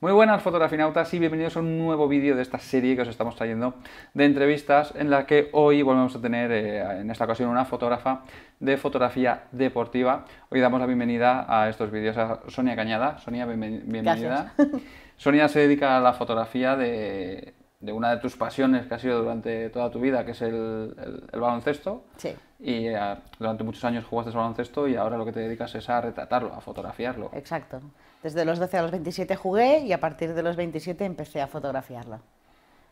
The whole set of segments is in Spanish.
Muy buenas fotografinautas y bienvenidos a un nuevo vídeo de esta serie que os estamos trayendo de entrevistas en la que hoy volvemos a tener eh, en esta ocasión una fotógrafa de fotografía deportiva. Hoy damos la bienvenida a estos vídeos a Sonia Cañada. Sonia, bienvenida. Sonia se dedica a la fotografía de, una de tus pasiones que ha sido durante toda tu vida, que es el, baloncesto. Sí. Y eh, durante muchos años jugaste al baloncesto y ahora lo que te dedicas es a retratarlo, a fotografiarlo. Exacto. Desde los 12 a los 27 jugué y a partir de los 27 empecé a fotografiarlo.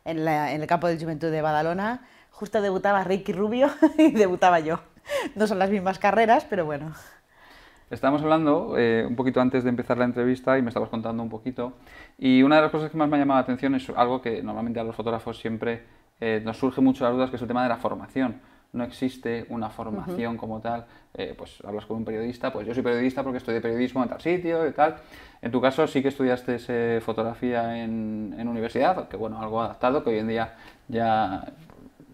En, el campo de Juventud de Badalona justo debutaba Ricky Rubio y debutaba yo. No son las mismas carreras, pero bueno. Estábamos hablando eh, un poquito antes de empezar la entrevista y me estabas contando un poquito. Y una de las cosas que más me ha llamado la atención es algo que normalmente a los fotógrafos siempre eh, nos surge mucho las dudas, que es el tema de la formación no existe una formación como tal. Eh, pues hablas con un periodista, pues yo soy periodista porque estudié periodismo en tal sitio y tal. En tu caso sí que estudiaste eh, fotografía en, universidad, que bueno, algo adaptado, que hoy en día ya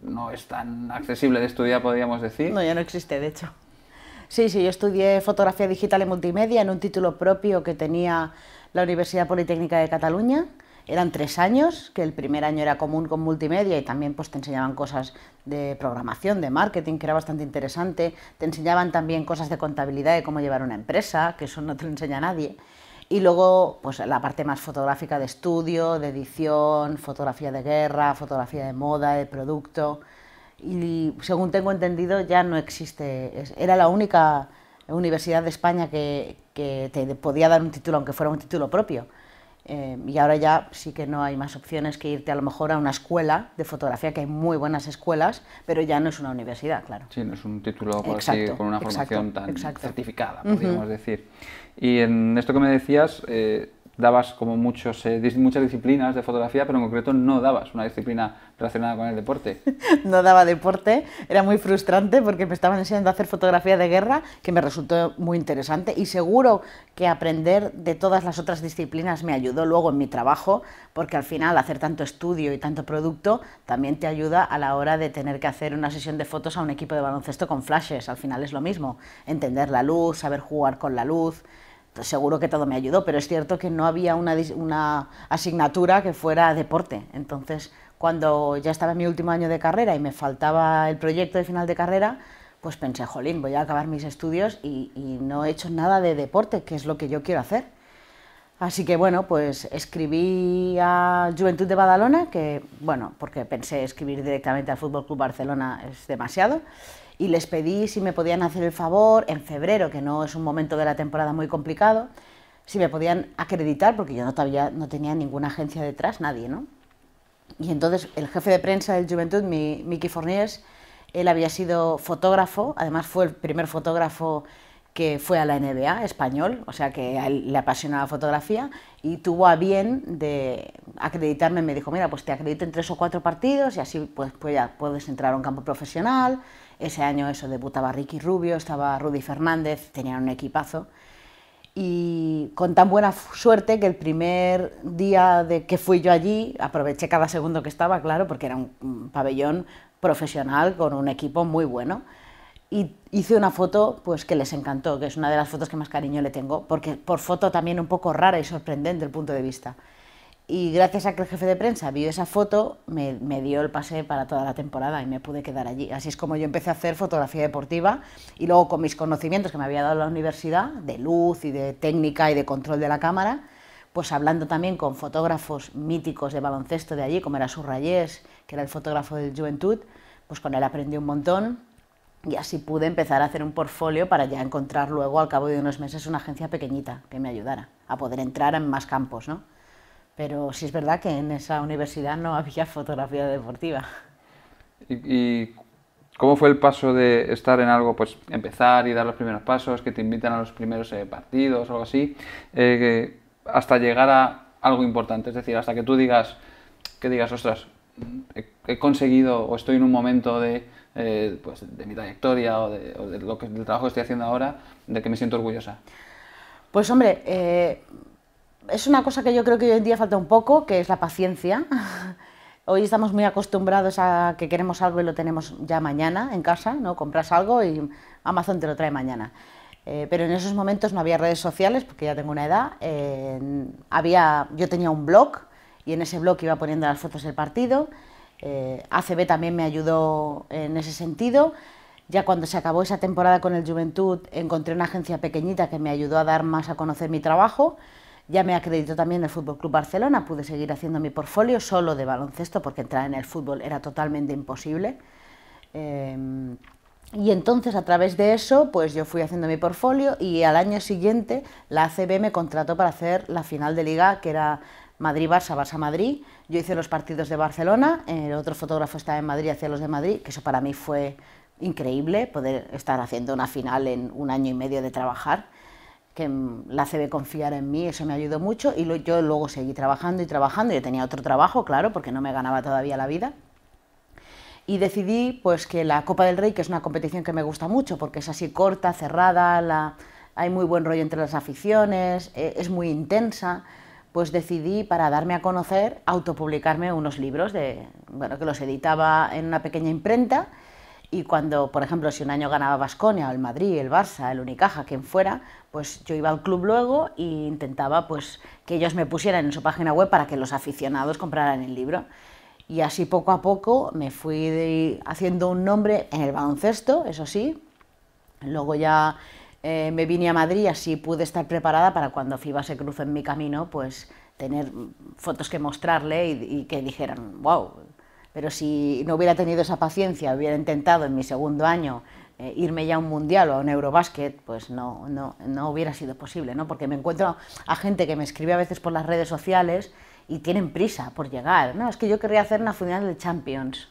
no es tan accesible de estudiar, podríamos decir. No, ya no existe, de hecho. Sí, sí, yo estudié fotografía digital y multimedia en un título propio que tenía la Universidad Politécnica de Cataluña eran tres años, que el primer año era común con multimedia y también pues, te enseñaban cosas de programación, de marketing, que era bastante interesante. Te enseñaban también cosas de contabilidad, de cómo llevar una empresa, que eso no te lo enseña nadie. Y luego pues, la parte más fotográfica de estudio, de edición, fotografía de guerra, fotografía de moda, de producto. Y según tengo entendido ya no existe, era la única universidad de España que, que te podía dar un título, aunque fuera un título propio. Eh, y ahora ya sí que no hay más opciones que irte a lo mejor a una escuela de fotografía, que hay muy buenas escuelas, pero ya no es una universidad, claro. Sí, no es un título con una formación tan certificada, podríamos decir. Y en esto que me decías, eh, dabas como muchos, eh, muchas disciplinas de fotografía, pero en concreto no dabas una disciplina relacionada con el deporte. no daba deporte, era muy frustrante porque me estaban enseñando a hacer fotografía de guerra, que me resultó muy interesante y seguro que aprender de todas las otras disciplinas me ayudó luego en mi trabajo, porque al final hacer tanto estudio y tanto producto también te ayuda a la hora de tener que hacer una sesión de fotos a un equipo de baloncesto con flashes, al final es lo mismo, entender la luz, saber jugar con la luz seguro que todo me ayudó, pero es cierto que no había una, una, asignatura que fuera deporte. Entonces, cuando ya estaba en mi último año de carrera y me faltaba el proyecto de final de carrera, pues pensé, jolín, voy a acabar mis estudios y, y no he hecho nada de deporte, que es lo que yo quiero hacer. Así que bueno, pues escribí a Juventud de Badalona, que bueno, porque pensé escribir directamente al Fútbol Club Barcelona es demasiado y les pedí si me podían hacer el favor en febrero, que no es un momento de la temporada muy complicado, si me podían acreditar, porque yo no, todavía, no tenía ninguna agencia detrás, nadie, ¿no? Y entonces el jefe de prensa del Juventud, Miki Mickey Forniers, él había sido fotógrafo, además fue el primer fotógrafo que fue a la NBA español, o sea que le apasionaba la fotografía, y tuvo a bien de acreditarme, me dijo, mira, pues te acredito en tres o cuatro partidos y así pues, pues ya puedes entrar a un campo profesional, ese año eso debutaba Ricky Rubio, estaba Rudy Fernández, tenían un equipazo. Y con tan buena suerte que el primer día de que fui yo allí, aproveché cada segundo que estaba, claro, porque era un pabellón profesional con un equipo muy bueno. Y hice una foto pues que les encantó, que es una de las fotos que más cariño le tengo, porque por foto también un poco rara y sorprendente el punto de vista. Y gracias a que el jefe de prensa vio esa foto, me, dio el pase para toda la temporada y me pude quedar allí. Así es como yo empecé a hacer fotografía deportiva y luego con mis conocimientos que me había dado la universidad, de luz y de técnica y de control de la cámara, pues hablando también con fotógrafos míticos de baloncesto de allí, como era Surrayés, que era el fotógrafo del Juventud, pues con él aprendí un montón y así pude empezar a hacer un portfolio para ya encontrar luego al cabo de unos meses una agencia pequeñita que me ayudara a poder entrar en más campos, ¿no? Pero sí es verdad que en esa universidad no había fotografía deportiva. ¿Y, cómo fue el paso de estar en algo, pues empezar y dar los primeros pasos, que te invitan a los primeros eh, partidos o algo así, eh, hasta llegar a algo importante? Es decir, hasta que tú digas, que digas, ostras, he, conseguido o estoy en un momento de, eh, pues, de mi trayectoria o, de, lo que, del trabajo que estoy haciendo ahora, de que me siento orgullosa. Pues hombre, es una cosa que yo creo que hoy en día falta un poco, que es la paciencia. Hoy estamos muy acostumbrados a que queremos algo y lo tenemos ya mañana en casa, ¿no? Compras algo y Amazon te lo trae mañana. Eh, pero en esos momentos no había redes sociales, porque ya tengo una edad. había, yo tenía un blog y en ese blog iba poniendo las fotos del partido. Eh, ACB también me ayudó en ese sentido. Ya cuando se acabó esa temporada con el Juventud, encontré una agencia pequeñita que me ayudó a dar más a conocer mi trabajo. Ya me acreditó también el Fútbol Club Barcelona, pude seguir haciendo mi portfolio solo de baloncesto porque entrar en el fútbol era totalmente imposible. Em, y entonces a través de eso, pues yo fui haciendo mi portfolio y al año siguiente la ACB me contrató para hacer la final de liga que era Madrid-Barça, Barça-Madrid. Yo hice los partidos de Barcelona, eh, el otro fotógrafo estaba en Madrid, hacía los de Madrid, que eso para mí fue increíble poder estar haciendo una final en un año y medio de trabajar que la CB confiar en mí, eso me ayudó mucho y yo luego seguí trabajando y trabajando, yo tenía otro trabajo, claro, porque no me ganaba todavía la vida. Y decidí pues que la Copa del Rey, que es una competición que me gusta mucho porque es así corta, cerrada, hay muy buen rollo entre las aficiones, e, es muy intensa, pues decidí para darme a conocer autopublicarme unos libros de, bueno, que los editaba en una pequeña imprenta y cuando, por ejemplo, si un año ganaba o el Madrid, el Barça, el Unicaja, quien fuera, pues yo iba al club luego e intentaba pues, que ellos me pusieran en su página web para que los aficionados compraran el libro. Y así poco a poco me fui haciendo un nombre en el baloncesto, eso sí. Luego ya eh, me vine a Madrid, así pude estar preparada para cuando FIBA se cruce en mi camino, pues tener fotos que mostrarle y que dijeran, wow, pero si no hubiera tenido esa paciencia, hubiera intentado en mi segundo año eh, irme ya a un mundial o a un Eurobasket, pues no, no, no hubiera sido posible, ¿no? Porque me encuentro a gente que me escribe a veces por las redes sociales y tienen prisa por llegar, ¿no? Es que yo querría hacer una final de Champions,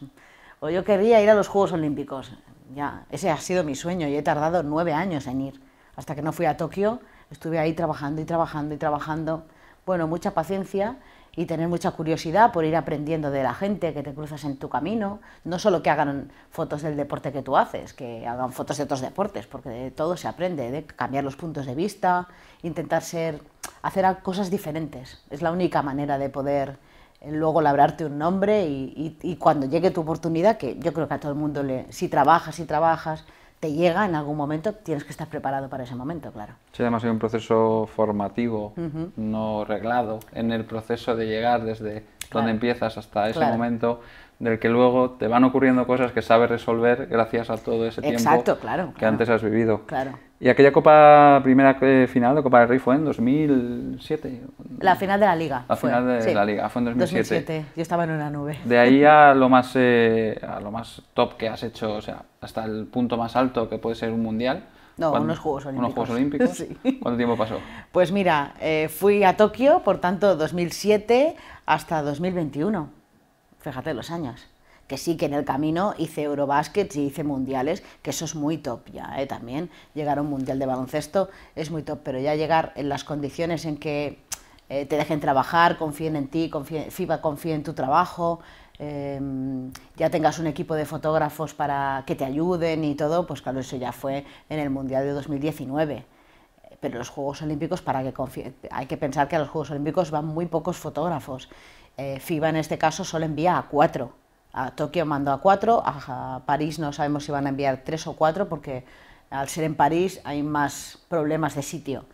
o yo quería ir a los Juegos Olímpicos. Ya, ese ha sido mi sueño y he tardado nueve años en ir. Hasta que no fui a Tokio, estuve ahí trabajando y trabajando y trabajando. Bueno, mucha paciencia y tener mucha curiosidad por ir aprendiendo de la gente que te cruzas en tu camino. No solo que hagan fotos del deporte que tú haces, que hagan fotos de otros deportes, porque de todo se aprende, de cambiar los puntos de vista, intentar ser, hacer cosas diferentes. Es la única manera de poder eh, luego labrarte un nombre y, y cuando llegue tu oportunidad, que yo creo que a todo el mundo le, si trabajas, si trabajas, te llega en algún momento, tienes que estar preparado para ese momento, claro. Sí, además hay un proceso formativo, no reglado, en el proceso de llegar desde donde empiezas hasta ese momento, del que luego te van ocurriendo cosas que sabes resolver gracias a todo ese tiempo claro, que antes has vivido. Claro. Y aquella Copa, primera eh, final de Copa del Rey fue en 2007. La final de la Liga. La final de la Liga, fue en 2007. 2007. Yo estaba en una nube. De ahí a lo, más, eh, a lo más top que has hecho, o sea, hasta el punto más alto que puede ser un mundial. No, unos Juegos Olímpicos. ¿Unos Juegos Olímpicos? Sí. ¿Cuánto tiempo pasó? Pues mira, eh, fui a Tokio, por tanto, 2007 hasta 2021. Fíjate los años que sí que en el camino hice Eurobasket y hice mundiales, que eso es muy top ya, ¿eh? también llegar a un mundial de baloncesto es muy top, pero ya llegar en las condiciones en que eh, te dejen trabajar, confíen en ti, FIBA confíe en tu trabajo, em, ya tengas un equipo de fotógrafos para que te ayuden y todo, pues claro, eso ya fue en el Mundial de 2019 pero los Juegos Olímpicos, para que hay que pensar que a los Juegos Olímpicos van muy pocos fotógrafos. Eh, FIBA en este caso solo envía a cuatro. A Tokio mandó a cuatro, a París no sabemos si van a enviar tres o cuatro porque al ser en París hay más problemas de sitio.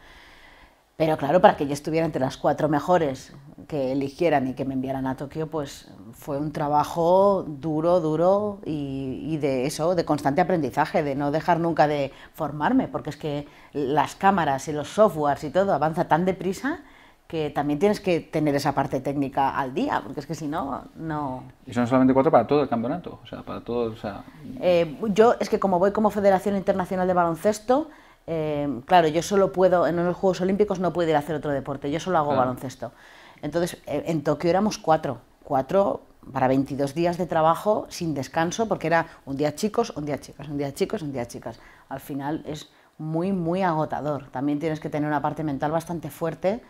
Pero claro, para que yo estuviera entre las cuatro mejores que eligieran y que me enviaran a Tokio, pues fue un trabajo duro, duro y, y, de eso, de constante aprendizaje, de no dejar nunca de formarme, porque es que las cámaras y los softwares y todo avanza tan deprisa que también tienes que tener esa parte técnica al día, porque es que si no, no... Y son solamente cuatro para todo el campeonato, o sea, para todo, o sea... Eh, yo es que como voy como Federación Internacional de Baloncesto, eh, claro, yo solo puedo, en los Juegos Olímpicos no puedo ir a hacer otro deporte, yo solo hago baloncesto. Entonces, eh, en Tokio éramos cuatro, cuatro para 22 días de trabajo sin descanso, porque era un día chicos, un día chicas, un día chicos, un día chicas. Al final es muy, muy agotador. También tienes que tener una parte mental bastante fuerte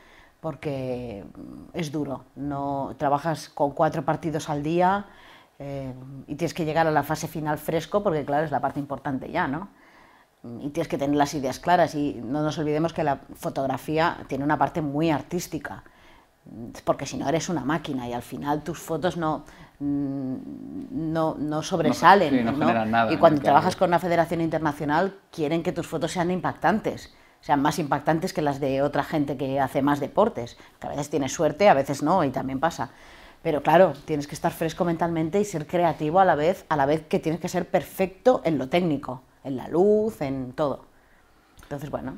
porque mm, es duro. No trabajas con cuatro partidos al día eh, y tienes que llegar a la fase final fresco, porque claro, es la parte importante ya, ¿no? Mm, y tienes que tener las ideas claras y no nos olvidemos que la fotografía tiene una parte muy artística, mm, porque si no eres una máquina y al final tus fotos no, no, sobresalen. y cuando trabajas con una federación internacional quieren que tus fotos sean impactantes sean más impactantes que las de otra gente que hace más deportes, que a veces tienes suerte, a veces no, y también pasa. Pero claro, tienes que estar fresco mentalmente y ser creativo a la vez, a la vez que tienes que ser perfecto en lo técnico, en la luz, en todo. Entonces, bueno.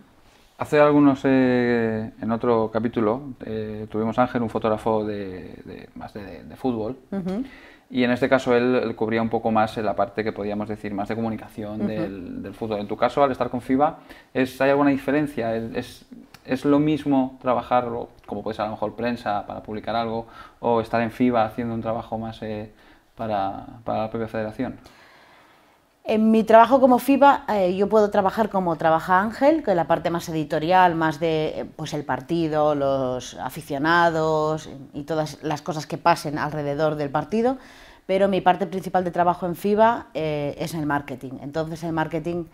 Hace algunos, eh, en otro capítulo, eh, tuvimos a Ángel, un fotógrafo de, más de, fútbol, y en este caso él, cubría un poco más la parte que podíamos decir más de comunicación del, fútbol. En tu caso, al estar con FIBA, ¿hay alguna diferencia? ¿Es, lo mismo trabajar, como puede ser a lo mejor prensa para publicar algo, o estar en FIBA haciendo un trabajo más eh, para, la propia federación? En mi trabajo como FIBA eh, yo puedo trabajar como trabaja Ángel, que es la parte más editorial, más de eh, pues el partido, los aficionados y todas las cosas que pasen alrededor del partido, pero mi parte principal de trabajo en FIBA eh, es el marketing. Entonces el marketing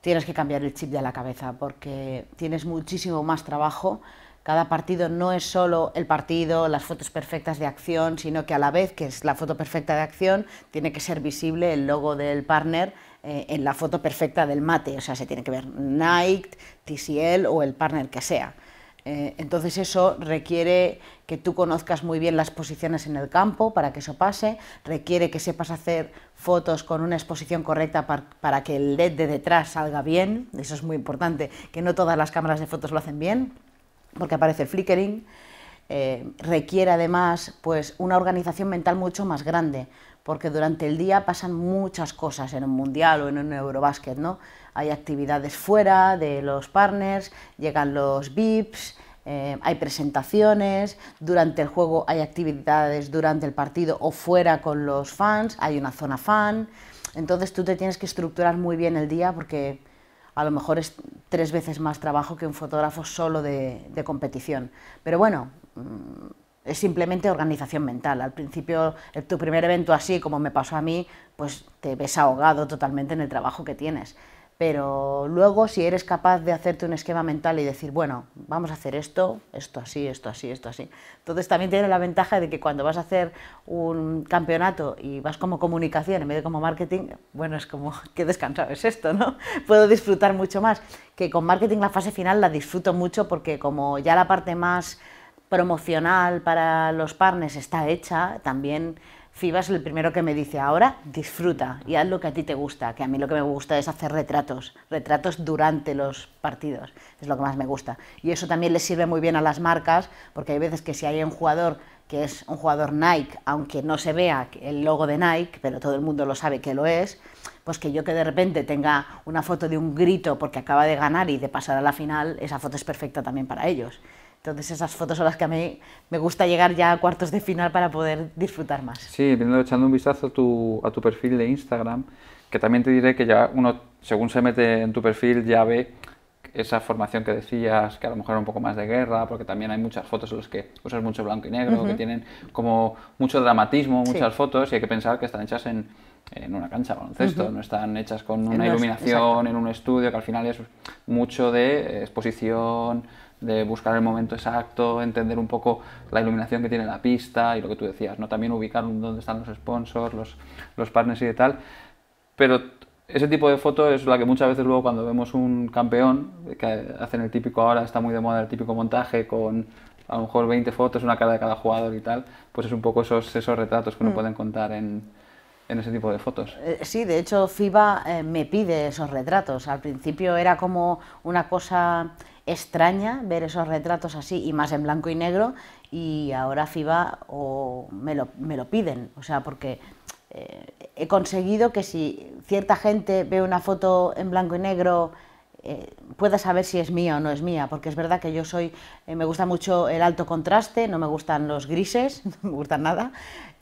tienes que cambiar el chip de la cabeza porque tienes muchísimo más trabajo cada partido no es solo el partido, las fotos perfectas de acción, sino que a la vez que es la foto perfecta de acción, tiene que ser visible el logo del partner eh, en la foto perfecta del mate. O sea, se tiene que ver Nike, TCL o el partner que sea. Eh, entonces eso requiere que tú conozcas muy bien las posiciones en el campo para que eso pase, requiere que sepas hacer fotos con una exposición correcta para que el LED de detrás salga bien, eso es muy importante, que no todas las cámaras de fotos lo hacen bien, porque aparece el flickering, eh, requiere además pues, una organización mental mucho más grande, porque durante el día pasan muchas cosas en un mundial o en un Eurobasket, ¿no? Hay actividades fuera de los partners, llegan los VIPs, eh, hay presentaciones, durante el juego hay actividades durante el partido o fuera con los fans, hay una zona fan, entonces tú te tienes que estructurar muy bien el día porque a lo mejor es, tres veces más trabajo que un fotógrafo solo de, competición. Pero bueno, mm, es simplemente organización mental. Al principio, tu primer evento así, como me pasó a mí, pues te ves ahogado totalmente en el trabajo que tienes. Pero luego, si eres capaz de hacerte un esquema mental y decir, bueno, vamos a hacer esto, esto así, esto así, esto así. Entonces también tiene la ventaja de que cuando vas a hacer un campeonato y vas como comunicación en vez de como marketing, bueno, es como, qué descansado es esto, ¿no? Puedo disfrutar mucho más. Que con marketing la fase final la disfruto mucho porque como ya la parte más promocional para los partners está hecha, también FIBA es el primero que me dice, ahora disfruta y haz lo que a ti te gusta, que a mí lo que me gusta es hacer retratos, retratos durante los partidos, es lo que más me gusta. Y eso también les sirve muy bien a las marcas, porque hay veces que si hay un jugador que es un jugador Nike, aunque no se vea el logo de Nike, pero todo el mundo lo sabe que lo es, pues que yo que de repente tenga una foto de un grito porque acaba de ganar y de pasar a la final, esa foto es perfecta también para ellos. Entonces esas fotos son las que a mí me gusta llegar ya a cuartos de final para poder disfrutar más. Sí, viendo, echando un vistazo a tu, a tu perfil de Instagram, que también te diré que ya uno, según se mete en tu perfil, ya ve esa formación que decías, que a lo mejor era un poco más de guerra, porque también hay muchas fotos en las que usas mucho blanco y negro, que tienen como mucho dramatismo, muchas fotos, y hay que pensar que están hechas en, en una cancha de baloncesto, no están hechas con una iluminación, en un estudio, que al final es mucho de exposición de buscar el momento exacto, entender un poco la iluminación que tiene la pista y lo que tú decías, ¿no? También ubicar dónde están los sponsors, los, los partners y de tal. Pero ese tipo de foto es la que muchas veces luego cuando vemos un campeón, que hacen el típico ahora, está muy de moda el típico montaje con a lo mejor 20 fotos, una cara de cada jugador y tal, pues es un poco esos, esos retratos que no mm. pueden contar en, ese tipo de fotos. Eh, sí, de hecho FIBA eh, me pide esos retratos. Al principio era como una cosa extraña ver esos retratos así y más en blanco y negro y ahora FIBA o me, lo, me lo piden, o sea, porque eh, he conseguido que si cierta gente ve una foto en blanco y negro eh, pueda saber si es mía o no es mía, porque es verdad que yo soy, eh, me gusta mucho el alto contraste, no me gustan los grises, no me gustan nada,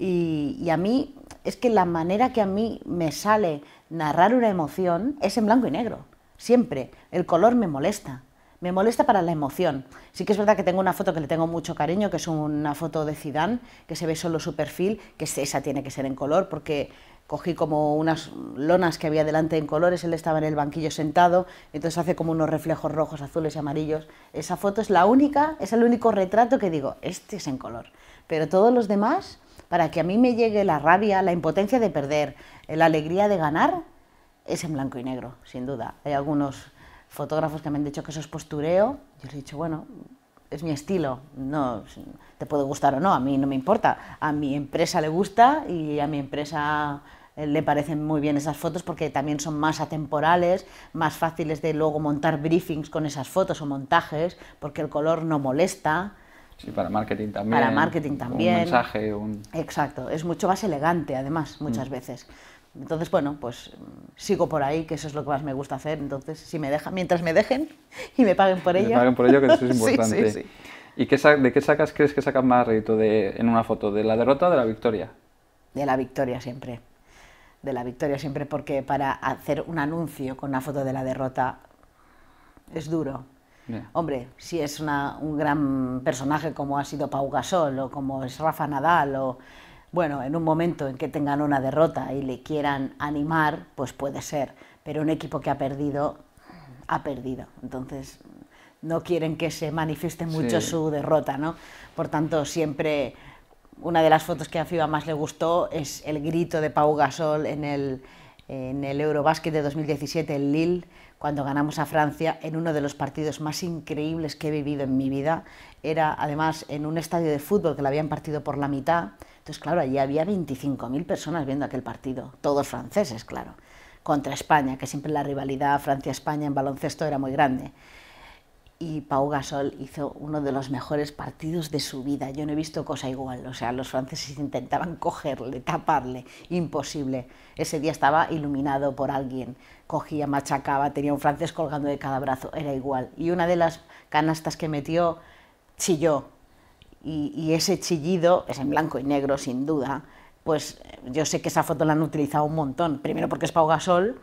y, y a mí es que la manera que a mí me sale narrar una emoción es en blanco y negro, siempre, el color me molesta, me molesta para la emoción. Sí que es verdad que tengo una foto que le tengo mucho cariño, que es una foto de Zidane, que se ve solo su perfil, que esa tiene que ser en color, porque cogí como unas lonas que había delante en colores, él estaba en el banquillo sentado, entonces hace como unos reflejos rojos, azules y amarillos. Esa foto es la única, es el único retrato que digo, este es en color. Pero todos los demás, para que a mí me llegue la rabia, la impotencia de perder, la alegría de ganar, es en blanco y negro, sin duda. Hay algunos fotógrafos que me han dicho que eso es postureo, yo les he dicho, bueno, es mi estilo, no te puede gustar o no, a mí no me importa, a mi empresa le gusta y a mi empresa eh, le parecen muy bien esas fotos porque también son más atemporales, más fáciles de luego montar briefings con esas fotos o montajes, porque el color no molesta. Sí, para marketing también. Para marketing también. Un mensaje, un... Exacto, es mucho más elegante además muchas mm. veces. Entonces, bueno, pues mm, sigo por ahí, que eso es lo que más me gusta hacer. Entonces, si me dejan, mientras me dejen y me paguen por ello. Me paguen por ello, que eso es importante. ¿Y qué de qué sacas, crees que sacas más rédito de, en una foto? ¿De la derrota o de la victoria? De la victoria siempre. De la victoria siempre, porque para hacer un anuncio con una foto de la derrota es duro. Hombre, si es un gran personaje como ha sido Pau Gasol o como es Rafa Nadal o bueno, en un momento en que tengan una derrota y le quieran animar, pues puede ser, pero un equipo que ha perdido, ha perdido. Entonces, no quieren que se manifieste mucho su derrota, ¿no? Por tanto, siempre una de las fotos que a FIBA más le gustó es el grito de Pau Gasol en el en el Eurobasket de 2017 en Lille, cuando ganamos a Francia en uno de los partidos más increíbles que he vivido en mi vida. Era además en un estadio de fútbol que lo habían partido por la mitad. Entonces, claro, allí había 25.000 personas viendo aquel partido, todos franceses, claro, contra España, que siempre la rivalidad Francia-España en baloncesto era muy grande y Pau Gasol hizo uno de los mejores partidos de su vida. Yo no he visto cosa igual. O sea, los franceses intentaban cogerle, taparle, imposible. Ese día estaba iluminado por alguien. Cogía, machacaba, tenía un francés colgando de cada brazo, era igual. Y una de las canastas que metió chilló. Y, ese chillido es en blanco y negro, sin duda. Pues eh, yo sé que esa foto la han utilizado un montón. Primero porque es Pau Gasol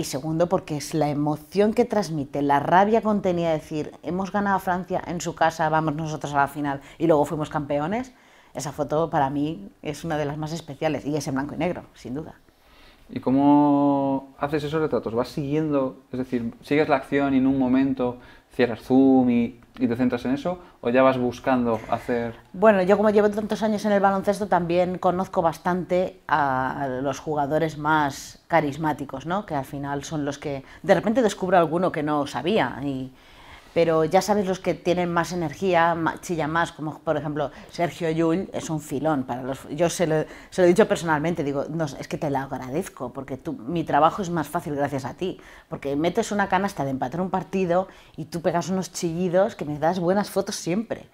y segundo porque es la emoción que transmite, la rabia contenida, decir, hemos ganado a Francia en su casa, vamos nosotros a la final y luego fuimos campeones, esa foto para mí es una de las más especiales y es en blanco y negro, sin duda. ¿Y cómo haces esos retratos? ¿Vas siguiendo, es decir, sigues la acción y en un momento cierras zoom y y te centras en eso o ya vas buscando hacer... Bueno, yo como llevo tantos años en el baloncesto también conozco bastante a los jugadores más carismáticos, ¿no? que al final son los que de repente descubro alguno que no sabía y, pero ya sabes los que tienen más energía, chilla más, como por ejemplo Sergio Llull, es un filón para los... Yo se lo, se lo he dicho personalmente, digo, es que te lo agradezco, porque mi trabajo es más fácil gracias a ti, porque metes una canasta de empatar un partido y tú pegas unos chillidos que me das buenas fotos siempre.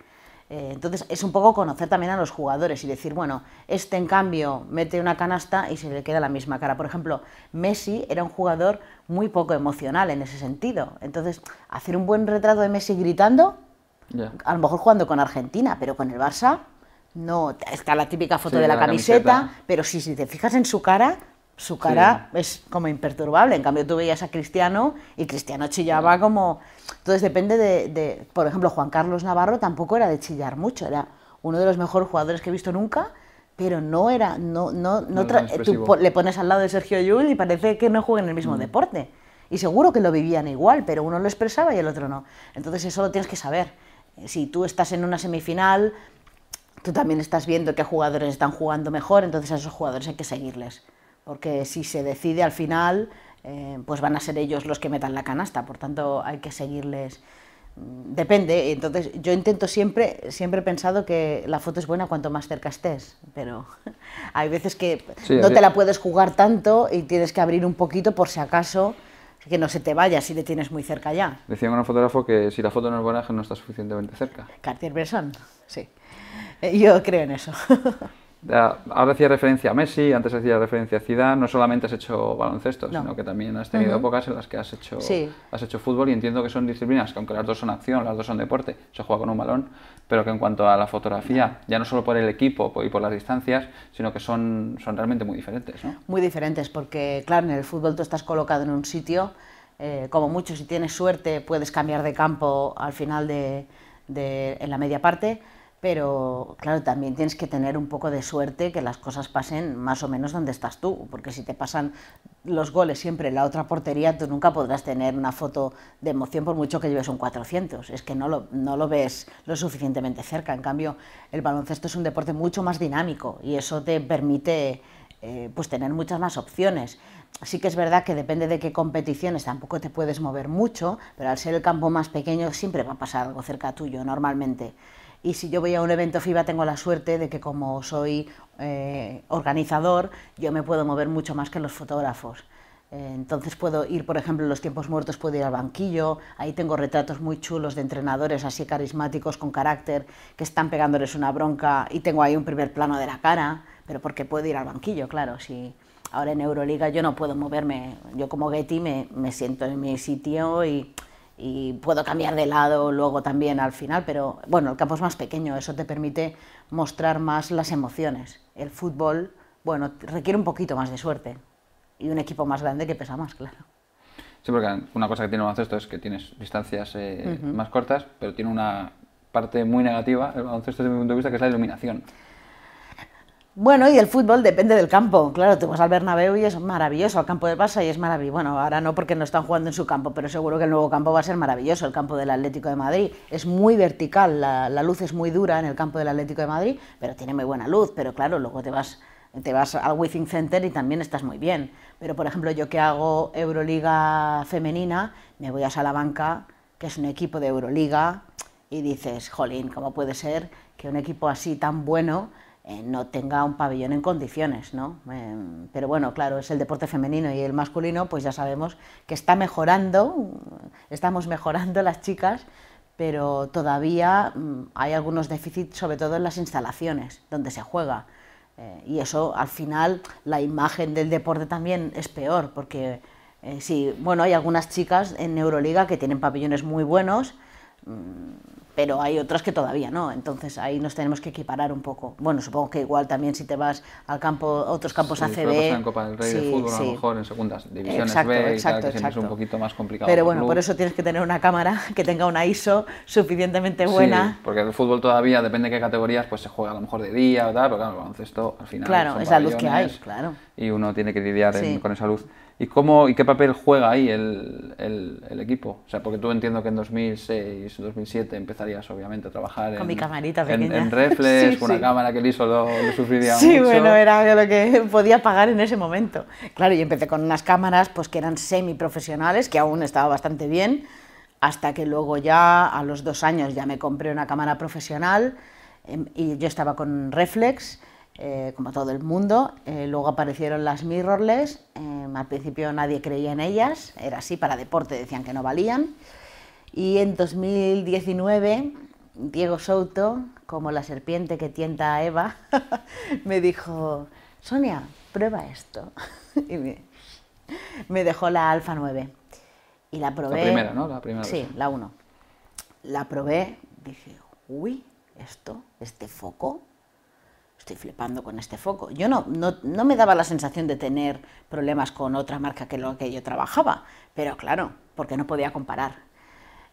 Eh, entonces es un poco conocer también a los jugadores y decir, bueno, este en cambio mete una canasta y se le queda la misma cara. Por ejemplo, Messi era un jugador muy poco emocional en ese sentido. Entonces, hacer un buen retrato de Messi gritando, a lo mejor jugando con Argentina, pero con el Barça, no. Está la típica foto de la, camiseta, pero si, te fijas en su cara, su cara es como imperturbable. En cambio, tú veías a Cristiano y Cristiano chillaba como. Entonces, depende de, de, Por ejemplo, Juan Carlos Navarro tampoco era de chillar mucho, era uno de los mejores jugadores que he visto nunca pero no era, no, no, no, eh, tú le pones al lado de Sergio Llull y parece que no juegan el mismo mm. deporte. Y seguro que lo vivían igual, pero uno lo expresaba y el otro no. Entonces eso lo tienes que saber. Eh, si tú estás en una semifinal, tú también estás viendo qué jugadores están jugando mejor, entonces a esos jugadores hay que seguirles. Porque si se decide al final, eh, pues van a ser ellos los que metan la canasta, por tanto hay que seguirles depende. Entonces, yo intento siempre, siempre he pensado que la foto es buena cuanto más cerca estés, pero hay veces que no te la puedes jugar tanto y tienes que abrir un poquito por si acaso que no se te vaya si le tienes muy cerca ya. decía un fotógrafo que si la foto no es buena, no estás suficientemente cerca. Cartier-Bresson, sí. Eh, yo creo en eso. Ah, ahora hacía referencia a Messi, antes hacía referencia a Zidane, no solamente has hecho baloncesto, sino que también has tenido épocas en las que has hecho, has hecho fútbol y entiendo que son disciplinas que aunque las dos son acción, las dos son deporte, se juega con un balón, pero que en cuanto a la fotografía, ya no solo por el equipo y por las distancias, sino que son, son realmente muy diferentes. ¿no? Muy diferentes, porque claro, en el fútbol tú estás colocado en un sitio, eh, como mucho si tienes suerte puedes cambiar de campo al final de, de en la media parte, pero claro, también tienes que tener un poco de suerte que las cosas pasen más o menos donde estás tú, porque si te pasan los goles siempre en la otra portería, tú nunca podrás tener una foto de emoción por mucho que lleves un 400, es que no lo, no lo ves lo suficientemente cerca, en cambio el baloncesto es un deporte mucho más dinámico y eso te permite eh, pues tener muchas más opciones. Sí que es verdad que depende de qué competiciones tampoco te puedes mover mucho, pero al ser el campo más pequeño siempre va a pasar algo cerca tuyo normalmente. Y si yo voy a un evento FIBA tengo la suerte de que como soy eh, organizador, yo me puedo mover mucho más que los fotógrafos. Eh, entonces puedo ir, por ejemplo, en los tiempos muertos puedo ir al banquillo, ahí tengo retratos muy chulos de entrenadores así carismáticos con carácter que están pegándoles una bronca y tengo ahí un primer plano de la cara, pero porque puedo ir al banquillo, claro, si ahora en Euroliga yo no puedo moverme, yo como Getty me, me siento en mi sitio y y puedo cambiar de lado luego también al final, pero bueno, el campo es más pequeño, eso te permite mostrar más las emociones. El fútbol, bueno, requiere un poquito más de suerte y un equipo más grande que pesa más, claro. Sí, porque una cosa que tiene el baloncesto es que tienes distancias eh, más cortas, pero tiene una parte muy negativa el baloncesto desde mi punto de vista, que es la iluminación. Bueno, y el fútbol depende del campo. Claro, tú vas al Bernabéu y es maravilloso, al campo de Barça y es maravilloso. Bueno, ahora no porque no están jugando en su campo, pero seguro que el nuevo campo va a ser maravilloso, el campo del Atlético de Madrid. Es muy vertical, la, luz es muy dura en el campo del Atlético de Madrid, pero tiene muy buena luz. Pero claro, luego te vas, te vas al Within Center y también estás muy bien. Pero por ejemplo, yo que hago Euroliga femenina, me voy a Salamanca, que es un equipo de Euroliga, y dices, jolín, ¿cómo puede ser que un equipo así tan bueno eh, no tenga un pabellón en condiciones, ¿no? Eh, pero bueno, claro, es el deporte femenino y el masculino, pues ya sabemos que está mejorando, estamos mejorando las chicas, pero todavía mm, hay algunos déficits, sobre todo en las instalaciones donde se juega. Eh, y eso, al final, la imagen del deporte también es peor, porque sí, bueno, hay algunas chicas en Euroliga que tienen pabellones muy buenos, mm, pero hay otras que todavía no, entonces ahí nos tenemos que equiparar un poco. Bueno, supongo que igual también si te vas al campo, otros campos sí, ACB... en Copa del Rey de Fútbol, a lo mejor en segundas divisiones B, y tal, que es un poquito más complicado. Pero bueno, por eso tienes que tener una cámara que tenga una ISO suficientemente buena. porque el fútbol todavía, depende de qué categorías, pues se juega a lo mejor de día o tal, pero claro, el baloncesto al final... Claro, es la luz que hay, claro. Y uno tiene que lidiar con esa luz. ¿Y, cómo, ¿Y qué papel juega ahí el, el, equipo? O sea, porque tú entiendo que en 2006, 2007 empezarías obviamente a trabajar Con en, camarita en, reflex, con una cámara que el ISO lo, sí, mucho. Sí, bueno, era lo que podía pagar en ese momento. Claro, yo empecé con unas cámaras pues, que eran semiprofesionales, que aún estaba bastante bien, hasta que luego ya, a los dos años, ya me compré una cámara profesional em, y yo estaba con reflex eh, como todo el mundo. Eh, luego aparecieron las mirrorless, eh, al principio nadie creía en ellas, era así, para deporte decían que no valían. Y en 2019, Diego Souto, como la serpiente que tienta a Eva, me dijo, Sonia, prueba esto. y me, dejó la Alfa 9. Y la probé. La primera, ¿no? Sí, la 1. La probé, dije, uy, esto, este foco, estoy flipando con este foco. Yo no, me daba la sensación de tener problemas con otra marca que lo que yo trabajaba, pero claro, porque no podía comparar.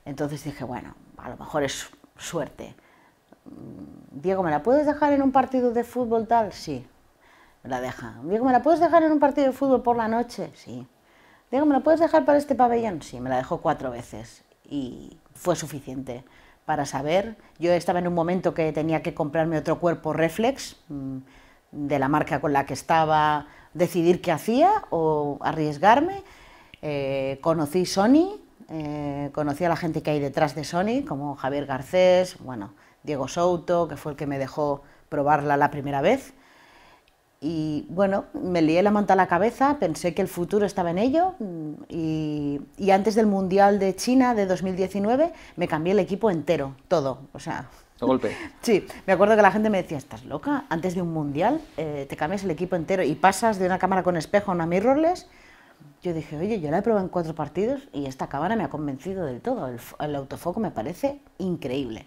Entonces dije, bueno, a lo mejor es suerte. Mm, Diego, ¿me la puedes dejar en un partido de fútbol tal? Sí, me la deja. Diego, ¿me la puedes dejar en un partido de fútbol por la noche? Sí. Diego, ¿me la puedes dejar para este pabellón? Sí, me la dejó cuatro veces y fue suficiente para saber. Yo estaba en un momento que tenía que comprarme otro cuerpo reflex mm, de la marca con la que estaba, decidir qué hacía o arriesgarme. Eh, conocí Sony, eh, conocí a la gente que hay detrás de Sony, como Javier Garcés, bueno, Diego Souto, que fue el que me dejó probarla la primera vez. Y bueno, me lié la manta a la cabeza, pensé que el futuro estaba en ello mm, y, antes del Mundial de China de 2019 me cambié el equipo entero, todo, o sea... golpe? Sí, me acuerdo que la gente me decía, ¿estás loca? Antes de un Mundial eh, te cambias el equipo entero y pasas de una cámara con espejo a una mirrorless. Yo dije, oye, yo la he probado en cuatro partidos y esta cámara me ha convencido del todo, el autofoco me parece increíble.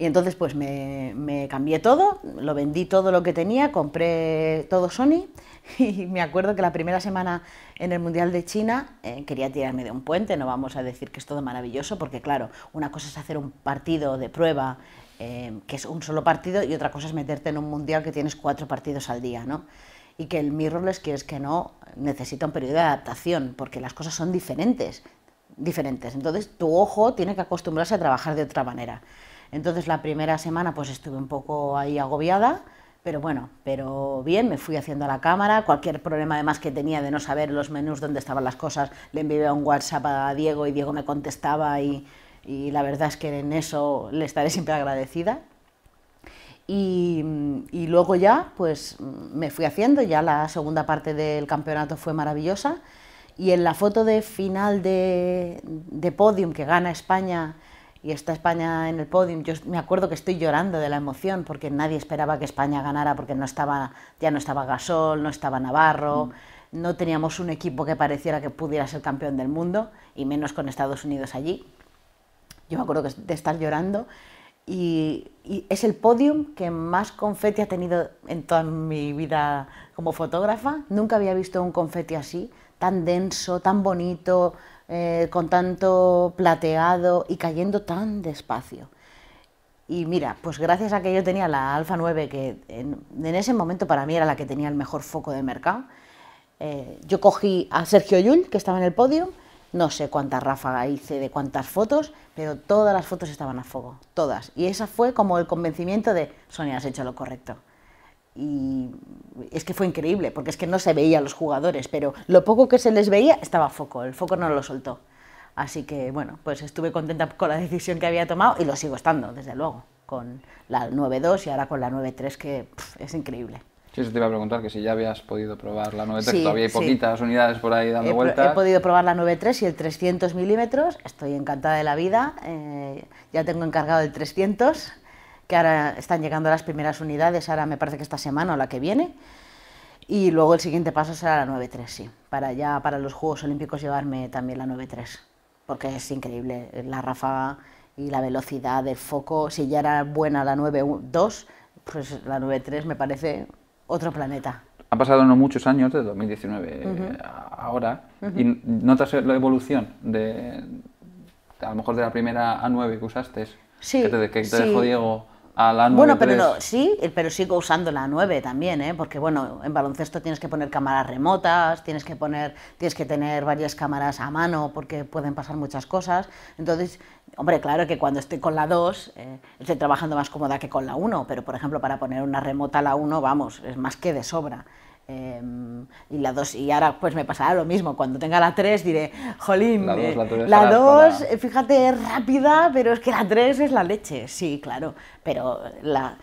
Y entonces pues me, cambié todo, lo vendí todo lo que tenía, compré todo Sony y me acuerdo que la primera semana en el Mundial de China eh, quería tirarme de un puente, no vamos a decir que es todo maravilloso, porque claro, una cosa es hacer un partido de prueba, eh, que es un solo partido, y otra cosa es meterte en un Mundial que tienes cuatro partidos al día, ¿no? Y que el mirrorless, es que no, necesita un periodo de adaptación, porque las cosas son diferentes, diferentes. Entonces tu ojo tiene que acostumbrarse a trabajar de otra manera. Entonces la primera semana pues estuve un poco ahí agobiada, pero bueno, pero bien, me fui haciendo a la cámara, cualquier problema además que tenía de no saber los menús, dónde estaban las cosas, le envié un WhatsApp a Diego y Diego me contestaba y, la verdad es que en eso le estaré siempre agradecida. Y, luego ya pues me fui haciendo, ya la segunda parte del campeonato fue maravillosa y en la foto de final de, de podium que gana España y está España en el podium. Yo me acuerdo que estoy llorando de la emoción porque nadie esperaba que España ganara porque no estaba, ya no estaba Gasol, no estaba Navarro, mm. no teníamos un equipo que pareciera que pudiera ser campeón del mundo y menos con Estados Unidos allí. Yo me acuerdo de estar llorando y, es el podium que más confeti ha tenido en toda mi vida como fotógrafa. Nunca había visto un confeti así, tan denso, tan bonito, eh, con tanto plateado y cayendo tan despacio. Y mira, pues gracias a que yo tenía la Alfa 9, que en, ese momento para mí era la que tenía el mejor foco de mercado, eh, yo cogí a Sergio Llull, que estaba en el podio, no sé cuántas ráfaga hice de cuántas fotos, pero todas las fotos estaban a fuego, todas. Y esa fue como el convencimiento de, Sonia, has hecho lo correcto y es que fue increíble, porque es que no se veía a los jugadores, pero lo poco que se les veía estaba foco, el foco no lo soltó. Así que bueno, pues estuve contenta con la decisión que había tomado y lo sigo estando, desde luego, con la 9-2 y ahora con la 9-3, que es increíble. Sí, se te iba a preguntar, que si ya habías podido probar la 9 sí, todavía hay poquitas unidades por ahí dando he, vueltas. He podido probar la 9-3 y el 300 milímetros, estoy encantada de la vida, eh, ya tengo encargado el 300 que ahora están llegando las primeras unidades, ahora me parece que esta semana o la que viene. Y luego el siguiente paso será la 9.3, sí, para ya para los Juegos Olímpicos llevarme también la 9-3, porque es increíble la ráfaga y la velocidad de foco. Si ya era buena la 9-2, pues la 9-3 me parece otro planeta. Han pasado no muchos años, de 2019 a ahora, y notas la evolución de, a lo mejor de la primera A9 que usaste, sí, que te, que dejó Diego bueno, pero no, sí, eh, pero sigo usando la 9 también, ¿eh? porque bueno, en baloncesto tienes que poner cámaras remotas, tienes que poner, tienes que tener varias cámaras a mano porque pueden pasar muchas cosas. Entonces, hombre, claro que cuando estoy con la 2 eh, estoy trabajando más cómoda que con la 1, pero por ejemplo, para poner una remota a la 1, vamos, es más que de sobra. Em, y la 2, y ahora pues me pasará lo mismo, cuando tenga la 3 diré, jolín, la 2, fíjate, es rápida, pero es que la 3 es la leche, sí, claro, pero la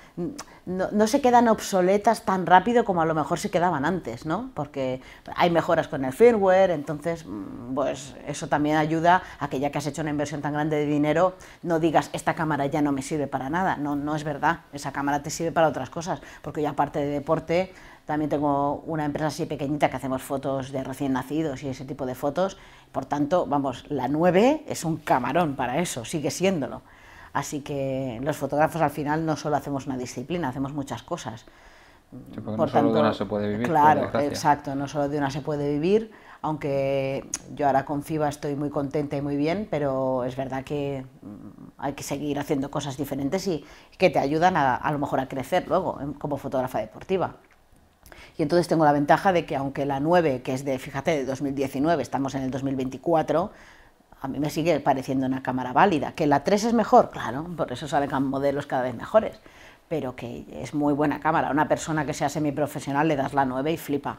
no, se quedan obsoletas tan rápido como a lo mejor se quedaban antes, ¿no? Porque hay mejoras con el firmware, entonces, mm, pues eso también ayuda a que ya que has hecho una inversión tan grande de dinero, no digas, esta cámara ya no me sirve para nada. No, no es verdad, esa cámara te sirve para otras cosas, porque yo aparte de deporte, también tengo una empresa así pequeñita que hacemos fotos de recién nacidos y ese tipo de fotos. Por tanto, vamos, la 9 es un camarón para eso, sigue siéndolo. Así que los fotógrafos al final no solo hacemos una disciplina, hacemos muchas cosas. Por no tanto, solo de una se puede vivir. Claro, exacto, no solo de una se puede vivir, aunque yo ahora con FIBA estoy muy contenta y muy bien, pero es verdad que mm, hay que seguir haciendo cosas diferentes y que te ayudan a, a lo mejor a crecer luego em, como fotógrafa deportiva. Y entonces tengo la ventaja de que aunque la 9, que es de, fíjate, de 2019, estamos en el 2024, a mí me sigue pareciendo una cámara válida. ¿Que la 3 es mejor? Claro, por eso salen modelos cada vez mejores, pero que es muy buena cámara. una persona que sea semiprofesional le das la 9 y flipa.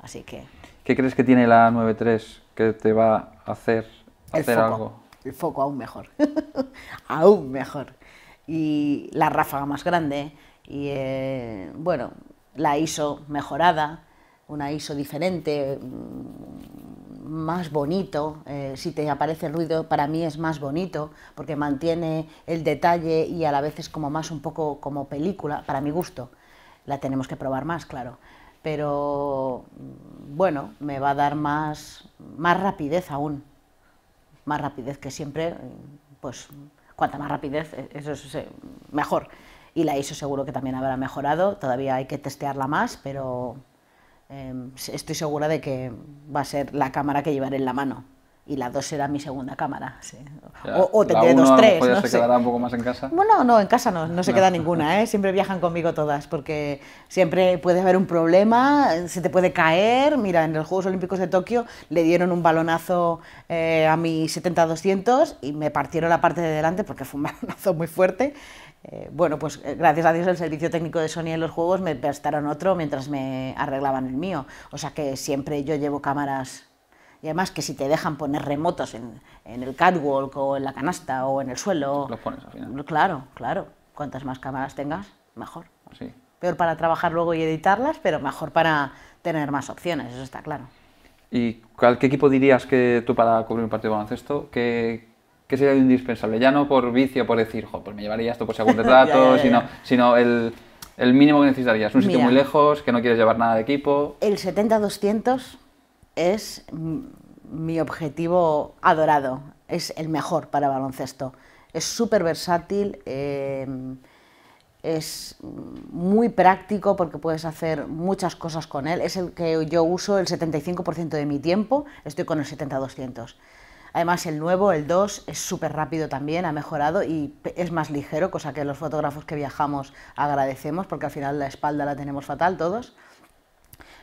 Así que... ¿Qué crees que tiene la 9.3 que te va a hacer hacer algo? El foco aún mejor, aún mejor. Y la ráfaga más grande, y eh, bueno, la ISO mejorada, una ISO diferente, mm, más bonito, eh, si te aparece el ruido para mí es más bonito porque mantiene el detalle y a la vez es como más un poco como película, para mi gusto. La tenemos que probar más, claro. Pero mm, bueno, me va a dar más, más rapidez aún, más rapidez que siempre, mm, pues cuanta más rapidez, e, eso es eh, mejor. Y la ISO seguro que también habrá mejorado, todavía hay que testearla más, pero Em, estoy segura de que va a ser la cámara que llevaré en la mano. Y la 2 será mi segunda cámara. o, o, tendré dos tres. ¿no? se quedará un poco más en casa? Bueno, no, en casa no, no se queda ninguna. ¿eh? Siempre viajan conmigo todas, porque siempre puede haber un problema, se te puede caer. Mira, en los Juegos Olímpicos de Tokio le dieron un balonazo eh, a mi 70-200 y me partieron la parte de delante porque fue un balonazo muy fuerte. Eh, bueno, pues eh, gracias a Dios el servicio técnico de Sony en los juegos me prestaron otro mientras me arreglaban el mío. O sea que siempre yo llevo cámaras y además que si te dejan poner remotos en, el catwalk o en la canasta o en el suelo... Los pones al final. Claro, claro. Cuantas más cámaras tengas, mejor. Sí. Peor para trabajar luego y editarlas, pero mejor para tener más opciones, eso está claro. ¿Y cuál, qué equipo dirías que tú para cubrir un partido de baloncesto, que que sería indispensable, ya no por vicio, por decir, jo, pues me llevaría esto por según datos, sino, sino el, el, mínimo que necesitarías, un sitio muy lejos, que no quieres llevar nada de equipo. El 70-200 es mi objetivo adorado, es el mejor para baloncesto. Es súper versátil, em, es muy práctico porque puedes hacer muchas cosas con él. Es el que yo uso el 75% de mi tiempo, estoy con el 70-200. Además, el nuevo, el 2, es súper rápido también, ha mejorado y es más ligero, cosa que los fotógrafos que viajamos agradecemos, porque al final la espalda la tenemos fatal todos.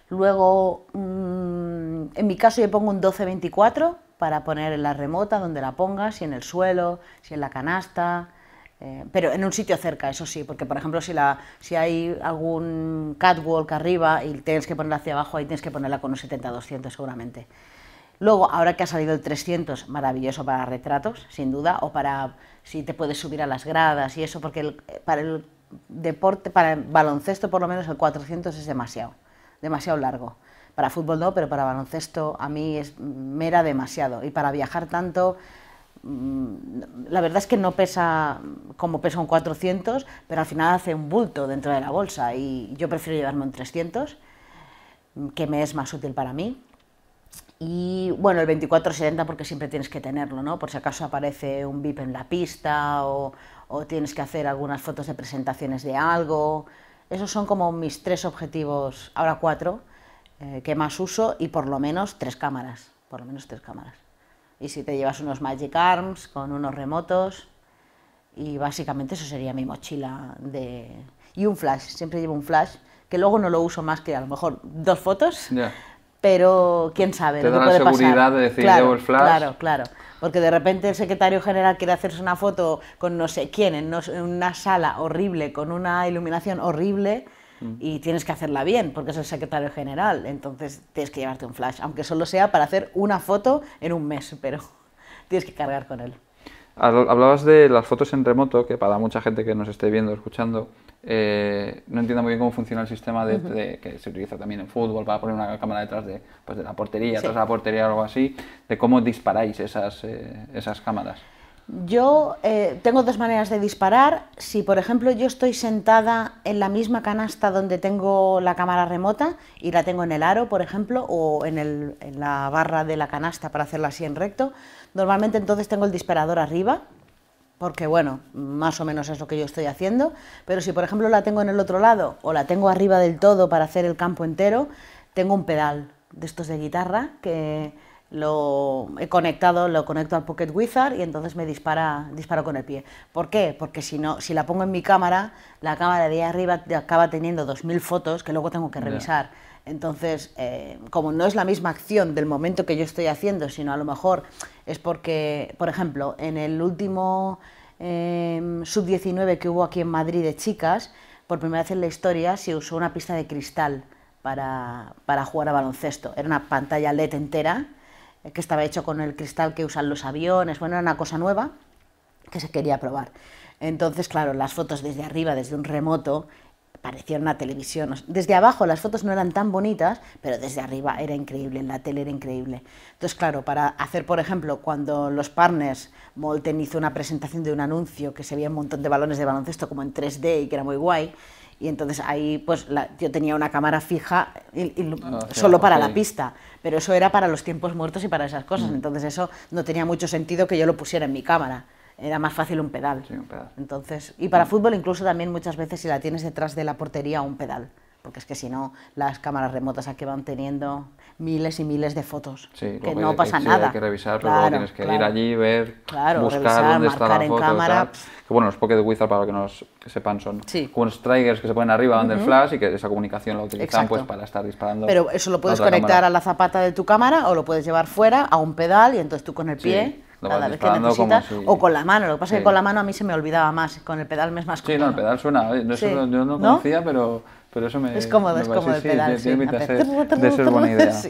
Luego, mm, en mi caso yo pongo un 1224 para poner en la remota, donde la pongas, si en el suelo, si en la canasta, eh, pero en un sitio cerca, eso sí, porque por ejemplo si, hay algún catwalk arriba y tienes que ponerla hacia abajo, ahí tienes que ponerla con un 70-200 seguramente. Luego, ahora que ha salido el 300, maravilloso para retratos, sin duda, o para si te puedes subir a las gradas y eso, porque eh, para el deporte, para el baloncesto por lo menos el 400 es demasiado, demasiado largo. Para fútbol no, pero para baloncesto a mí es mera demasiado. Y para viajar tanto, mm, la verdad es que no pesa como pesa un 400, pero al final hace un bulto dentro de la bolsa y yo prefiero llevarme un 300, que me es más útil para mí. Y bueno, el 24-70 porque siempre tienes que tenerlo, ¿no? Por si acaso aparece un VIP en la pista o, tienes que hacer algunas fotos de presentaciones de algo. Esos son como mis tres objetivos, ahora cuatro, eh, que más uso y por lo menos tres cámaras, por lo menos tres cámaras. Y si te llevas unos Magic Arms con unos remotos y básicamente eso sería mi mochila de... Y un flash, siempre llevo un flash que luego no lo uso más que a lo mejor dos fotos. ya pero quién sabe. Te da puede la seguridad de decir, claro, el flash. Claro, claro. Porque de repente el secretario general quiere hacerse una foto con no sé quién en, una sala horrible, con una iluminación horrible, mm. y tienes que hacerla bien, porque es el secretario general. Entonces tienes que llevarte un flash, aunque solo sea para hacer una foto en un mes, pero tienes que cargar con él. Hablabas de las fotos en remoto, que para mucha gente que nos esté viendo, escuchando, eh, no entiendo muy bien cómo funciona el sistema de, que se utiliza también en fútbol para poner una cámara detrás de, pues de la portería, sí. tras la portería o algo así, de cómo disparáis esas, eh, esas cámaras. Yo eh, tengo dos maneras de disparar. Si, por ejemplo, yo estoy sentada en la misma canasta donde tengo la cámara remota y la tengo en el aro, por ejemplo, o en, el, en la barra de la canasta para hacerla así en recto, normalmente entonces tengo el disparador arriba, porque bueno, más o menos es lo que yo estoy haciendo, pero si por ejemplo la tengo en el otro lado o la tengo arriba del todo para hacer el campo entero, tengo un pedal de estos de guitarra que lo he conectado, lo conecto al Pocket Wizard y entonces me dispara, disparo con el pie. ¿Por qué? Porque si no, si la pongo en mi cámara, la cámara de ahí arriba acaba teniendo 2000 fotos que luego tengo que revisar. Entonces, eh, como no es la misma acción del momento que yo estoy haciendo, sino a lo mejor es porque, por ejemplo, en el último em, sub-19 que hubo aquí en Madrid de chicas, por primera vez en la historia se usó una pista de cristal para, jugar a baloncesto. Era una pantalla LED entera eh, que estaba hecho con el cristal que usan los aviones, bueno, era una cosa nueva que se quería probar. Entonces, claro, las fotos desde arriba, desde un remoto, apareció una televisión. Desde abajo las fotos no eran tan bonitas, pero desde arriba era increíble, en la tele era increíble. Entonces, claro, para hacer, por ejemplo, cuando los partners, Molten hizo una presentación de un anuncio que se veía un montón de balones de baloncesto como en 3D y que era muy guay, y entonces ahí pues yo tenía una cámara fija y, ah, solo para la pista, pero eso era para los tiempos muertos y para esas cosas, entonces eso no tenía mucho sentido que yo lo pusiera en mi cámara era más fácil un pedal. Sí, un pedal. Entonces, y para mm. fútbol incluso también muchas veces si la tienes detrás de la portería un pedal, porque es que si no las cámaras remotas aquí van teniendo miles y miles de fotos, que no pasa nada. hay que revisar, pero tienes que ir allí, ver, buscar revisar, dónde está la en foto, cámara. Que bueno, los Pocket Wizard, para que no sepan, son con unos triggers que se ponen arriba donde el flash y que esa comunicación la utilizan pues para estar disparando. Pero eso lo puedes conectar a la zapata de tu cámara o lo puedes llevar fuera a un pedal y entonces tú con el pie cada vez que necesitas, o con la mano, lo que pasa es que con la mano a mí se me olvidaba más, con el pedal me es más cómodo. Sí, no, el pedal suena, no, yo no, conocía, pero, pero eso me... Es cómodo, es cómodo el pedal, sí, de eso es buena idea.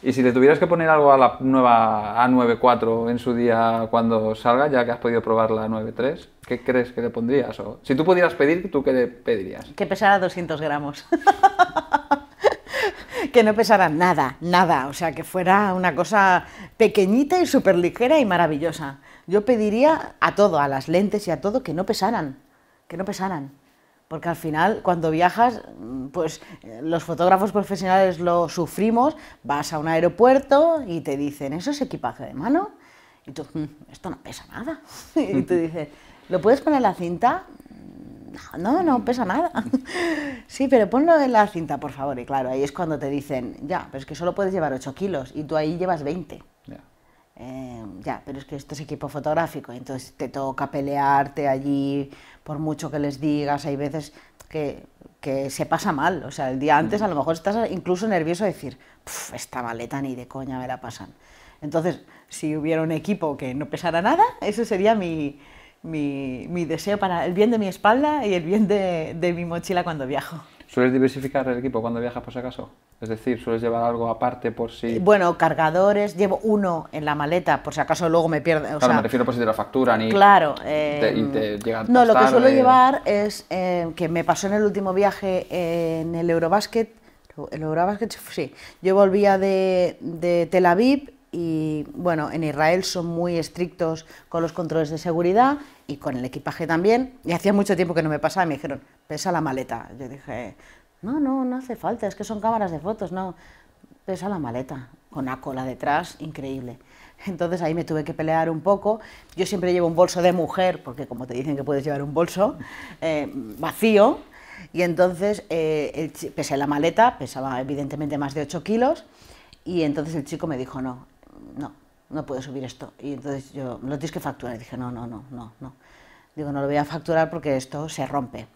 Y si le tuvieras que poner algo a la nueva A94 en su día cuando salga, ya que has podido probar la A9-3, 93, ¿qué crees que le pondrías? O, si tú pudieras pedir, ¿tú qué le pedirías? Que pesara 200 gramos. que no pesaran nada, nada, o sea, que fuera una cosa pequeñita y súper ligera y maravillosa. Yo pediría a todo, a las lentes y a todo, que no pesaran, que no pesaran. Porque al final, cuando viajas, mm, pues eh, los fotógrafos profesionales lo sufrimos, vas a un aeropuerto y te dicen, ¿eso es equipaje de mano? Y tú, mm, esto no pesa nada. y tú dices, ¿lo puedes poner la cinta? no, no pesa nada. sí, pero ponlo en la cinta, por favor. Y claro, ahí es cuando te dicen, ya, pero es que solo puedes llevar 8 kilos y tú ahí llevas 20. Eh, ya, pero es que esto es equipo fotográfico, entonces te toca pelearte allí, por mucho que les digas, hay veces que, se pasa mal, o sea, el día antes mm. a lo mejor estás incluso nervioso de decir, esta maleta ni de coña me la pasan. Entonces, si hubiera un equipo que no pesara nada, eso sería mi, mi, deseo para el bien de mi espalda y el bien de, mi mochila cuando viajo. ¿Sueles diversificar el equipo cuando viajas por si acaso? Es decir, ¿sueles llevar algo aparte por si...? Eh, bueno, cargadores, llevo uno en la maleta, por si acaso luego me pierde. O claro, sea... me refiero por pues, si te lo facturan y claro, y te em, No, lo que suelo llevar es, em, que me pasó en el último viaje en el Eurobasket, el Eurobasket, sí, yo volvía de Tel Aviv y bueno, en Israel son muy estrictos con los controles de seguridad y con el equipaje también. Y hacía mucho tiempo que no me pasaba y me dijeron, pesa la maleta. Yo dije, no, no, no hace falta, es que son cámaras de fotos, no, pesa la maleta, con la cola detrás, increíble. Entonces ahí me tuve que pelear un poco. Yo siempre llevo un bolso de mujer, porque como te dicen que puedes llevar un bolso eh, vacío, y entonces eh, pesé la maleta, pesaba evidentemente más de 8 kilos, y entonces el chico me dijo, no, no, no puedo subir esto. Y entonces yo, lo tienes que facturar. Y dije, no, no, no, no, no. Digo, no lo voy a facturar porque esto se rompe.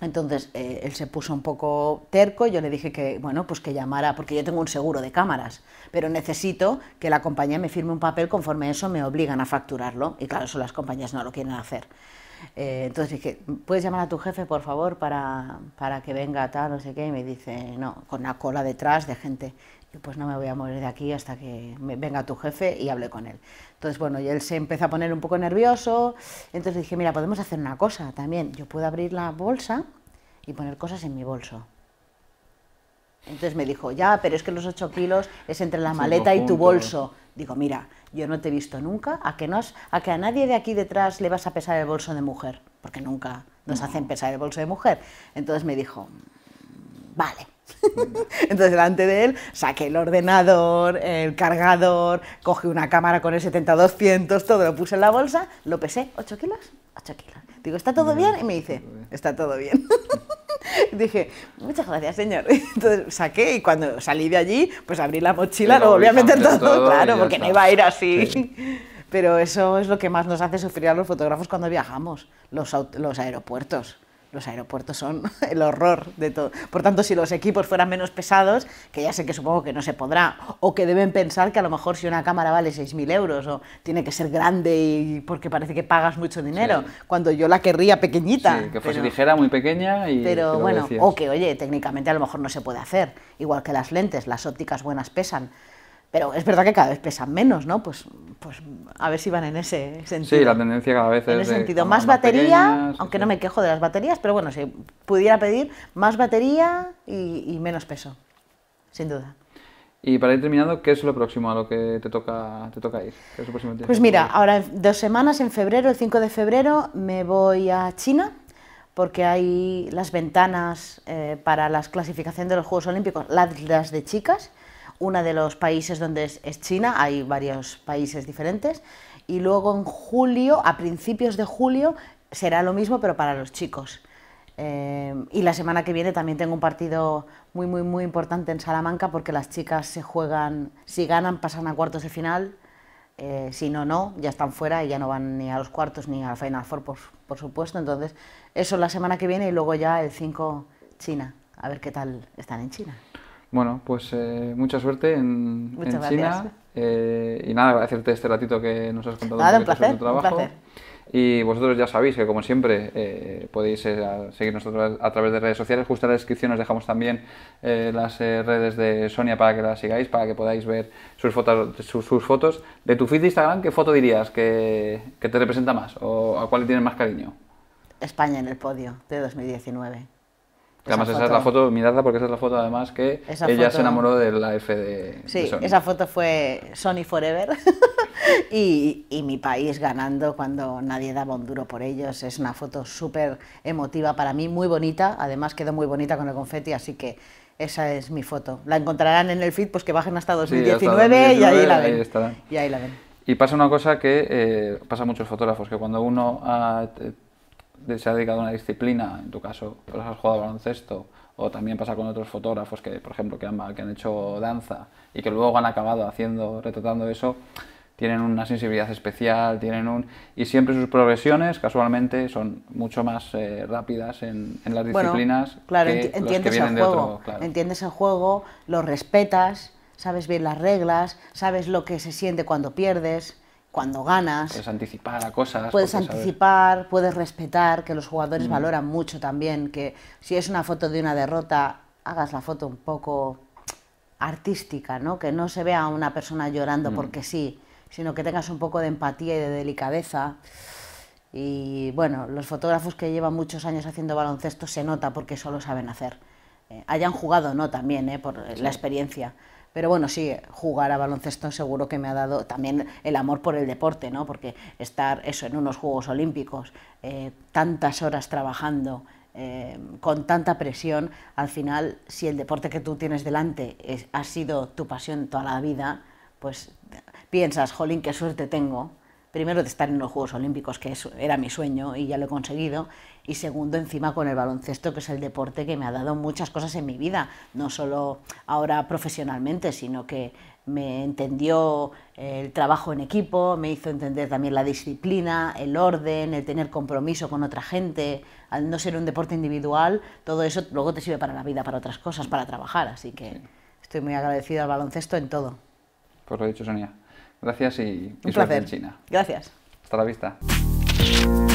Entonces eh, él se puso un poco terco, y yo le dije que, bueno, pues que llamara, porque yo tengo un seguro de cámaras, pero necesito que la compañía me firme un papel, conforme eso me obligan a facturarlo, y claro, eso las compañías no lo quieren hacer. Eh, entonces dije, ¿puedes llamar a tu jefe, por favor, para, para que venga tal, no sé qué? Y me dice, no, con una cola detrás de gente pues no me voy a mover de aquí hasta que venga tu jefe y hable con él. Entonces, bueno, y él se empezó a poner un poco nervioso, entonces dije, mira, podemos hacer una cosa también, yo puedo abrir la bolsa y poner cosas en mi bolso. Entonces me dijo, ya, pero es que los 8 kilos es entre la maleta y tu bolso. Digo, mira, yo no te he visto nunca a que, a que a nadie de aquí detrás le vas a pesar el bolso de mujer, porque nunca nos hacen pesar el bolso de mujer. Entonces me dijo, vale. Entonces delante de él saqué el ordenador, el cargador, cogí una cámara con el 7200, todo lo puse en la bolsa, lo pesé, 8 kilos, 8 kilos. Digo, ¿está todo bien? Y me dice, está todo bien. Dije, muchas gracias, señor. Entonces saqué y cuando salí de allí, pues abrí la mochila, lo volví a meter todo, claro, porque no iba a ir así. Pero eso es lo que más nos hace sufrir a los fotógrafos cuando viajamos, los aeropuertos los aeropuertos son el horror de todo. Por tanto, si los equipos fueran menos pesados, que ya sé que supongo que no se podrá, o que deben pensar que a lo mejor si una cámara vale 6.000 euros o tiene que ser grande y porque parece que pagas mucho dinero, cuando yo la querría pequeñita. Sí, que fuese ligera, muy pequeña y... Pero bueno, o que, oye, técnicamente a lo mejor no se puede hacer, igual que las lentes, las ópticas buenas pesan pero es verdad que cada vez pesan menos, ¿no? Pues, pues a ver si van en ese sentido. Sí, la tendencia cada vez es es. En ese sentido. Más, batería, aunque no me quejo de las baterías, pero bueno, si pudiera pedir más batería y, menos peso, sin duda. Y para ir terminando, ¿qué es lo próximo a lo que te toca, te toca ir? pues mira, ahora dos semanas, en febrero, el 5 de febrero, me voy a China porque hay las ventanas eh, para la clasificación de los Juegos Olímpicos, las de chicas, uno de los países donde es, China, hay varios países diferentes. Y luego en julio, a principios de julio, será lo mismo, pero para los chicos. Eh, y la semana que viene también tengo un partido muy, muy, muy importante en Salamanca porque las chicas se juegan, si ganan pasan a cuartos de final, eh, si no, no, ya están fuera y ya no van ni a los cuartos ni al Final Four, por, por, supuesto. Entonces, eso la semana que viene y luego ya el 5 China, a ver qué tal están en China. Bueno, pues eh, mucha suerte en, China. Eh, y nada, agradecerte este ratito que nos has contado nada, un placer, Un placer. Y vosotros ya sabéis que, como siempre, eh, podéis eh, seguirnos a través de redes sociales. Justo en la descripción os dejamos también las redes de Sonia para que las sigáis, para que podáis ver sus fotos, sus, fotos. De tu feed de Instagram, ¿qué foto dirías que, que te representa más o a cuál le tienes más cariño? España en el podio de 2019 además, esa es la foto, miradla porque esa es la foto además que ella se enamoró de la F de, sí, esa foto fue Sony Forever y, y, mi país ganando cuando nadie daba un duro por ellos. Es una foto súper emotiva para mí, muy bonita, además quedó muy bonita con el confeti, así que esa es mi foto. La encontrarán en el feed, pues que bajen hasta 2019, y ahí la ven. y pasa una cosa que eh, pasa a muchos fotógrafos, que cuando uno ha eh, se ha dedicado a una disciplina, en tu caso pues, has jugado baloncesto, o también pasa con otros fotógrafos que, por ejemplo, que han, hecho danza y que luego han acabado haciendo, retratando eso, tienen una sensibilidad especial, tienen un... Y siempre sus progresiones, casualmente, son mucho más eh, rápidas en, las disciplinas. que entiendes el juego, entiendes el juego, lo respetas, sabes bien las reglas, sabes lo que se siente cuando pierdes cuando ganas. Puedes anticipar cosas. Puedes anticipar, puedes respetar, que los jugadores mm. valoran mucho también, que si es una foto de una derrota, hagas la foto un poco artística, ¿no? Que no se vea a una persona llorando mm. porque sí, sino que tengas un poco de empatía y de delicadeza. Y bueno, los fotógrafos que llevan muchos años haciendo baloncesto se nota porque solo saben hacer. Eh, hayan jugado no también, eh, por la experiencia pero bueno, sí, jugar a baloncesto seguro que me ha dado también el amor por el deporte, ¿no? Porque estar eso en unos Juegos Olímpicos, eh, tantas horas trabajando, eh, con tanta presión, al final, si el deporte que tú tienes delante ha sido tu pasión toda la vida, pues piensas, jolín, qué suerte tengo primero de estar en los Juegos Olímpicos, que era mi sueño y ya lo he conseguido, y segundo encima con el baloncesto, que es el deporte que me ha dado muchas cosas en mi vida, no solo ahora profesionalmente, sino que me entendió eh, el trabajo en equipo, me hizo entender también la disciplina, el orden, el tener compromiso con otra gente, al no ser un deporte individual, todo eso luego te sirve para la vida, para otras cosas, para trabajar, así que estoy muy agradecida al baloncesto en todo. Pues lo dicho, Sonia. Gracias y, Un placer. en China. Gracias. Hasta la vista.